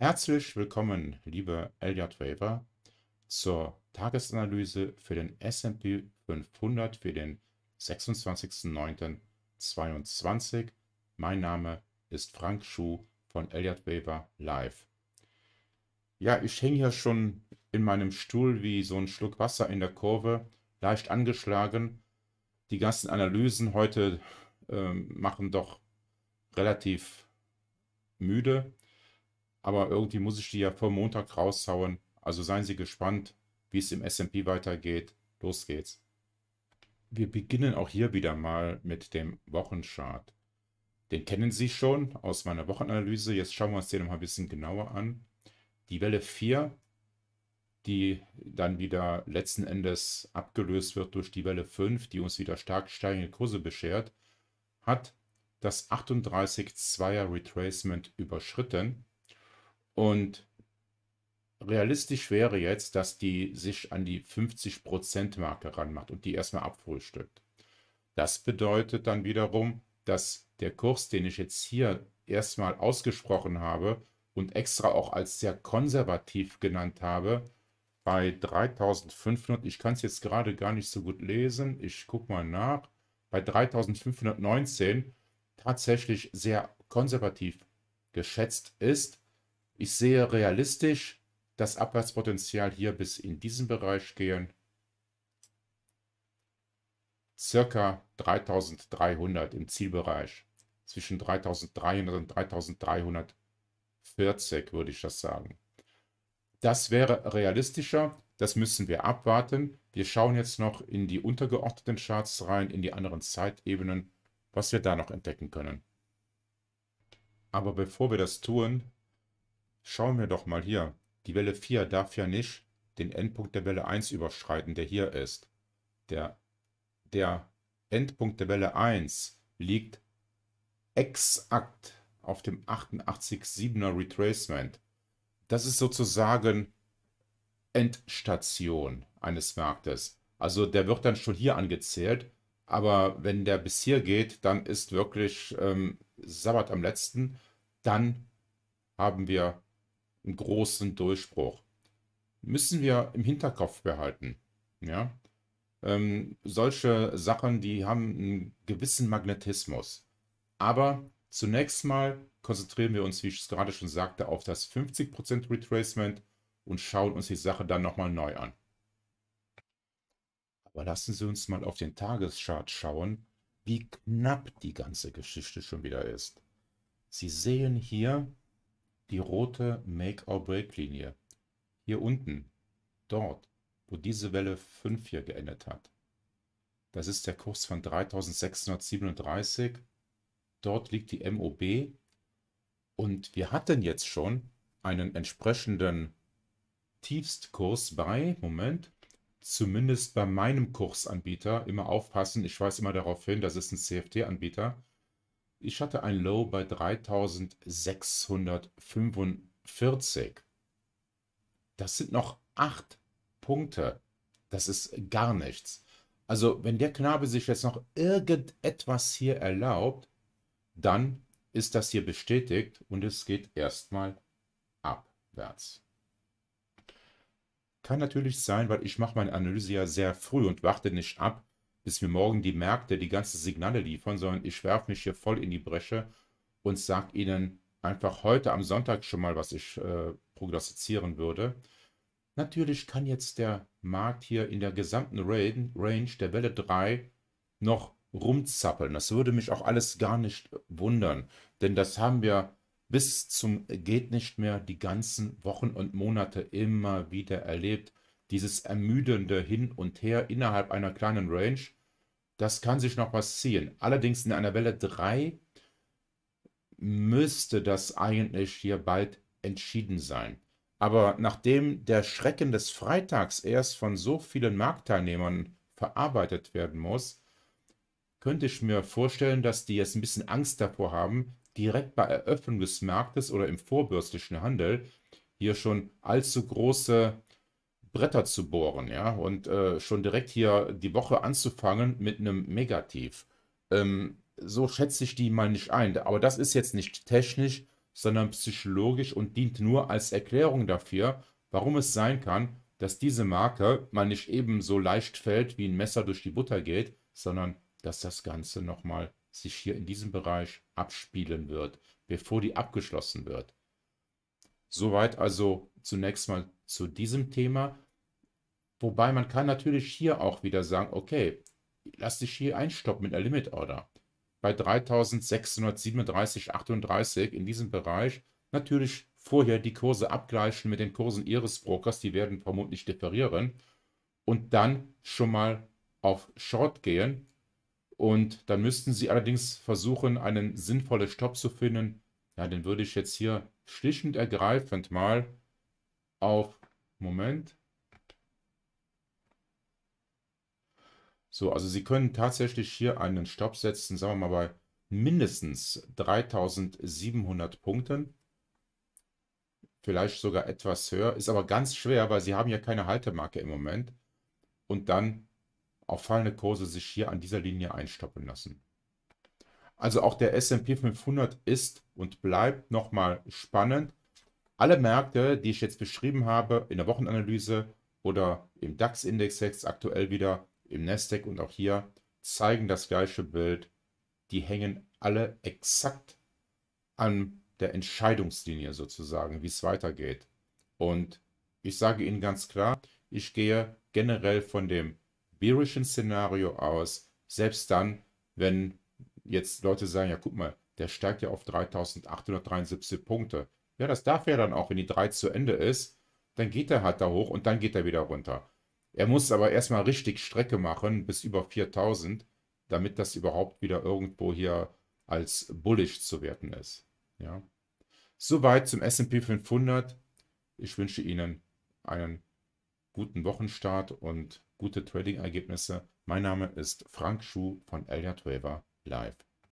Herzlich willkommen, liebe Elliott Waver, zur Tagesanalyse für den S&P 500 für den 26.09.2022. Mein Name ist Frank Schuh von Elliott Waver Live. Ja, ich hänge hier schon in meinem Stuhl wie so ein Schluck Wasser in der Kurve, leicht angeschlagen. Die ganzen Analysen heute äh, machen doch relativ müde aber irgendwie muss ich die ja vor Montag raushauen. Also seien Sie gespannt, wie es im S&P weitergeht. Los geht's. Wir beginnen auch hier wieder mal mit dem Wochenchart. Den kennen Sie schon aus meiner Wochenanalyse. Jetzt schauen wir uns den mal ein bisschen genauer an. Die Welle 4, die dann wieder letzten Endes abgelöst wird durch die Welle 5, die uns wieder stark steigende Kurse beschert, hat das 38-2er Retracement überschritten und realistisch wäre jetzt, dass die sich an die 50%-Marke ranmacht und die erstmal abfrühstückt. Das bedeutet dann wiederum, dass der Kurs, den ich jetzt hier erstmal ausgesprochen habe und extra auch als sehr konservativ genannt habe, bei 3500, ich kann es jetzt gerade gar nicht so gut lesen, ich gucke mal nach, bei 3519 tatsächlich sehr konservativ geschätzt ist ich sehe realistisch das Abwärtspotenzial hier bis in diesen Bereich gehen. Circa 3300 im Zielbereich. Zwischen 3300 und 3340 würde ich das sagen. Das wäre realistischer. Das müssen wir abwarten. Wir schauen jetzt noch in die untergeordneten Charts rein, in die anderen Zeitebenen, was wir da noch entdecken können. Aber bevor wir das tun, Schauen wir doch mal hier. Die Welle 4 darf ja nicht den Endpunkt der Welle 1 überschreiten, der hier ist. Der, der Endpunkt der Welle 1 liegt exakt auf dem 88,7er Retracement. Das ist sozusagen Endstation eines Marktes. Also der wird dann schon hier angezählt, aber wenn der bis hier geht, dann ist wirklich ähm, Sabbat am letzten. Dann haben wir einen großen Durchbruch. Müssen wir im Hinterkopf behalten. Ja? Ähm, solche Sachen, die haben einen gewissen Magnetismus. Aber zunächst mal konzentrieren wir uns, wie ich es gerade schon sagte, auf das 50% Retracement und schauen uns die Sache dann nochmal neu an. Aber lassen Sie uns mal auf den Tageschart schauen, wie knapp die ganze Geschichte schon wieder ist. Sie sehen hier, die rote Make-or-Break-Linie. Hier unten, dort, wo diese Welle 5 hier geendet hat. Das ist der Kurs von 3637. Dort liegt die MOB. Und wir hatten jetzt schon einen entsprechenden Tiefstkurs bei, Moment, zumindest bei meinem Kursanbieter, immer aufpassen, ich weise immer darauf hin, das ist ein CFD-Anbieter, ich hatte ein Low bei 3645. Das sind noch acht Punkte. Das ist gar nichts. Also, wenn der Knabe sich jetzt noch irgendetwas hier erlaubt, dann ist das hier bestätigt und es geht erstmal abwärts. Kann natürlich sein, weil ich mache meine Analyse ja sehr früh und warte nicht ab, bis mir morgen die Märkte die ganzen Signale liefern, sondern ich werfe mich hier voll in die Bresche und sage Ihnen einfach heute am Sonntag schon mal, was ich äh, prognostizieren würde. Natürlich kann jetzt der Markt hier in der gesamten Range der Welle 3 noch rumzappeln. Das würde mich auch alles gar nicht wundern, denn das haben wir bis zum geht nicht mehr die ganzen Wochen und Monate immer wieder erlebt. Dieses ermüdende Hin und Her innerhalb einer kleinen Range. Das kann sich noch was ziehen. Allerdings in einer Welle 3 müsste das eigentlich hier bald entschieden sein. Aber nachdem der Schrecken des Freitags erst von so vielen Marktteilnehmern verarbeitet werden muss, könnte ich mir vorstellen, dass die jetzt ein bisschen Angst davor haben, direkt bei Eröffnung des Marktes oder im vorbürstlichen Handel hier schon allzu große Bretter zu bohren, ja, und äh, schon direkt hier die Woche anzufangen mit einem Negativ. Ähm, so schätze ich die mal nicht ein. Aber das ist jetzt nicht technisch, sondern psychologisch und dient nur als Erklärung dafür, warum es sein kann, dass diese Marke mal nicht eben so leicht fällt, wie ein Messer durch die Butter geht, sondern dass das Ganze nochmal sich hier in diesem Bereich abspielen wird, bevor die abgeschlossen wird. Soweit also zunächst mal zu diesem Thema. Wobei man kann natürlich hier auch wieder sagen, okay, lass dich hier einstoppen mit einer Limit Order. Bei 3637,38 in diesem Bereich natürlich vorher die Kurse abgleichen mit den Kursen ihres Brokers, die werden vermutlich differieren und dann schon mal auf Short gehen. Und dann müssten sie allerdings versuchen, einen sinnvollen Stopp zu finden. Ja, den würde ich jetzt hier schlicht und ergreifend mal auf Moment. So, also Sie können tatsächlich hier einen Stopp setzen, sagen wir mal bei mindestens 3700 Punkten. Vielleicht sogar etwas höher, ist aber ganz schwer, weil Sie haben ja keine Haltemarke im Moment. Und dann auf fallende Kurse sich hier an dieser Linie einstoppen lassen. Also auch der S&P 500 ist und bleibt nochmal spannend alle Märkte, die ich jetzt beschrieben habe, in der Wochenanalyse oder im DAX-Index jetzt aktuell wieder, im Nasdaq und auch hier, zeigen das gleiche Bild. Die hängen alle exakt an der Entscheidungslinie sozusagen, wie es weitergeht. Und ich sage Ihnen ganz klar, ich gehe generell von dem bearischen Szenario aus, selbst dann, wenn jetzt Leute sagen, ja guck mal, der steigt ja auf 3873 Punkte. Ja, das darf er dann auch, wenn die 3 zu Ende ist. Dann geht er halt da hoch und dann geht er wieder runter. Er muss aber erstmal richtig Strecke machen bis über 4000, damit das überhaupt wieder irgendwo hier als bullisch zu werten ist. Ja. Soweit zum S&P 500. Ich wünsche Ihnen einen guten Wochenstart und gute Trading-Ergebnisse. Mein Name ist Frank Schuh von Elliott Waver Live.